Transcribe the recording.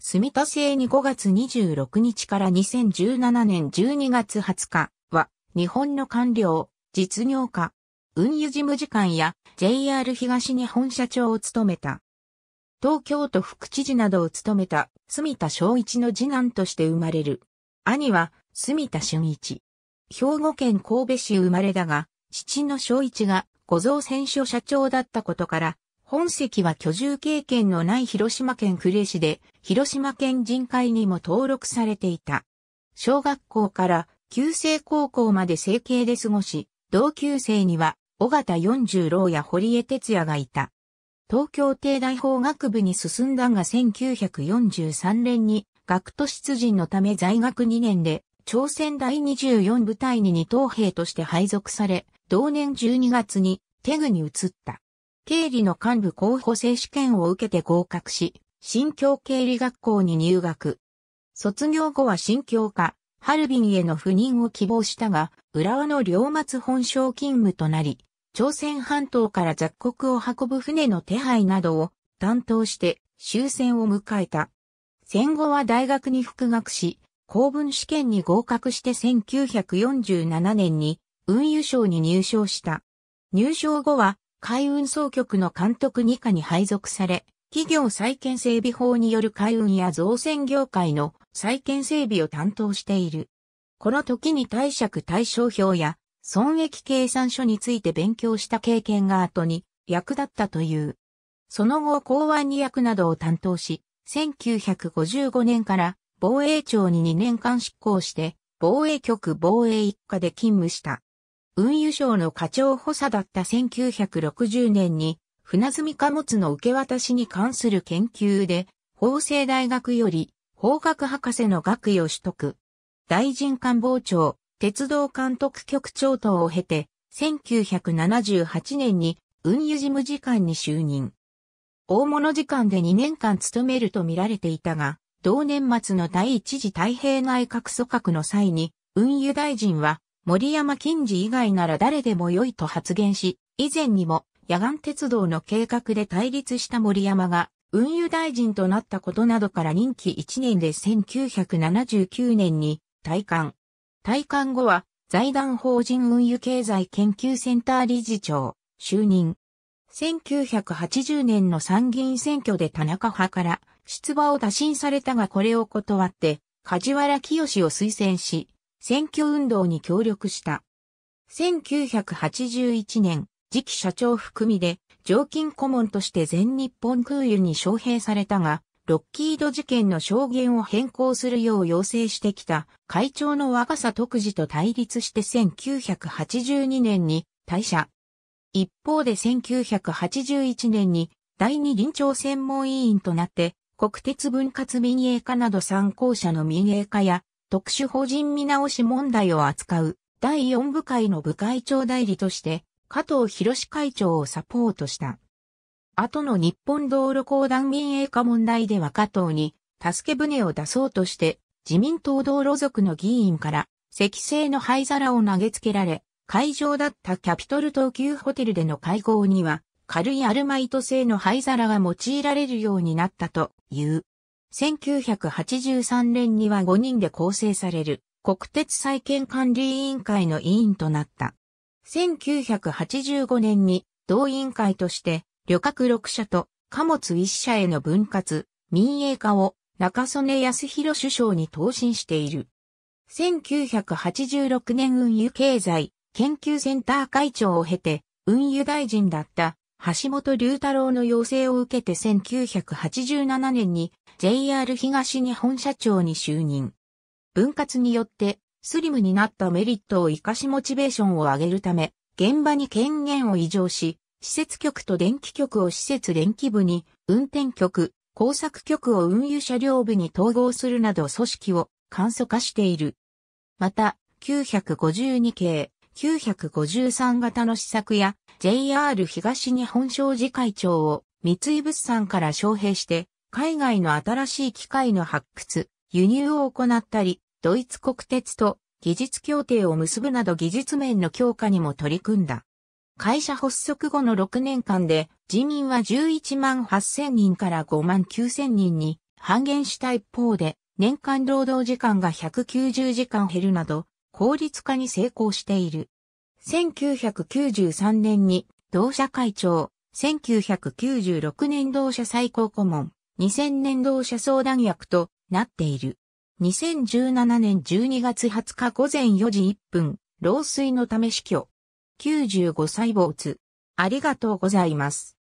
住田製に5月26日から2017年12月20日は、日本の官僚、実業家、運輸事務次官や JR 東日本社長を務めた。東京都副知事などを務めた住田昭一の次男として生まれる。兄は住田俊一。兵庫県神戸市生まれだが、父の昭一が五蔵選手社長だったことから、本籍は居住経験のない広島県呉市で、広島県人会にも登録されていた。小学校から旧制高校まで整形で過ごし、同級生には、尾形四十郎や堀江哲也がいた。東京帝大法学部に進んだが1943年に、学徒出陣のため在学2年で、朝鮮第24部隊に二等兵として配属され、同年12月に、テグに移った。経理の幹部候補生試験を受けて合格し、新京経理学校に入学。卒業後は新京科、ハルビンへの赴任を希望したが、浦和の両松本省勤務となり、朝鮮半島から雑穀を運ぶ船の手配などを担当して終戦を迎えた。戦後は大学に復学し、公文試験に合格して1947年に運輸省に入省した。入省後は海運総局の監督2課に配属され、企業再建整備法による海運や造船業界の再建整備を担当している。この時に貸借対象表や損益計算書について勉強した経験が後に役立ったという。その後公安に役などを担当し、1955年から防衛庁に2年間執行して、防衛局防衛一課で勤務した。運輸省の課長補佐だった1960年に、船積み貨物の受け渡しに関する研究で、法政大学より法学博士の学位を取得。大臣官房長、鉄道監督局長等を経て、1978年に運輸事務次官に就任。大物次官で2年間務めると見られていたが、同年末の第一次太平内閣組閣の際に、運輸大臣は森山金次以外なら誰でも良いと発言し、以前にも野岸鉄道の計画で対立した森山が運輸大臣となったことなどから任期1年で1979年に退官。退官後は財団法人運輸経済研究センター理事長、就任。1980年の参議院選挙で田中派から出馬を打診されたがこれを断って、梶原清を推薦し、選挙運動に協力した。1981年、次期社長含みで、常勤顧問として全日本空輸に招聘されたが、ロッキード事件の証言を変更するよう要請してきた会長の若狭徳次と対立して1982年に退社。一方で1981年に第二臨調専門委員となって国鉄分割民営化など参考者の民営化や特殊法人見直し問題を扱う第4部会の部会長代理として加藤博士会長をサポートした。後の日本道路公団民営化問題では加藤に助け舟を出そうとして自民党道路族の議員から石製の灰皿を投げつけられ、会場だったキャピトル東急ホテルでの会合には軽いアルマイト製の灰皿が用いられるようになったという。1983年には5人で構成される国鉄再建管理委員会の委員となった。1985年に同委員会として旅客6社と貨物1社への分割、民営化を中曽根康弘首相に投進している。1986年運輸経済研究センター会長を経て運輸大臣だった橋本龍太郎の要請を受けて1987年に JR 東日本社長に就任。分割によってスリムになったメリットを活かしモチベーションを上げるため、現場に権限を移譲し、施設局と電気局を施設電気部に、運転局、工作局を運輸車両部に統合するなど組織を簡素化している。また、952系、953型の施策や JR 東日本商事会長を三井物産から招聘して海外の新しい機械の発掘、輸入を行ったり、ドイツ国鉄と技術協定を結ぶなど技術面の強化にも取り組んだ。会社発足後の6年間で人員は11万8000人から5万9000人に半減した一方で年間労働時間が190時間減るなど効率化に成功している。1993年に同社会長、1996年同社最高顧問、2000年同社相談役となっている。2017年12月20日午前4時1分、老衰のため死去。95歳没。ありがとうございます。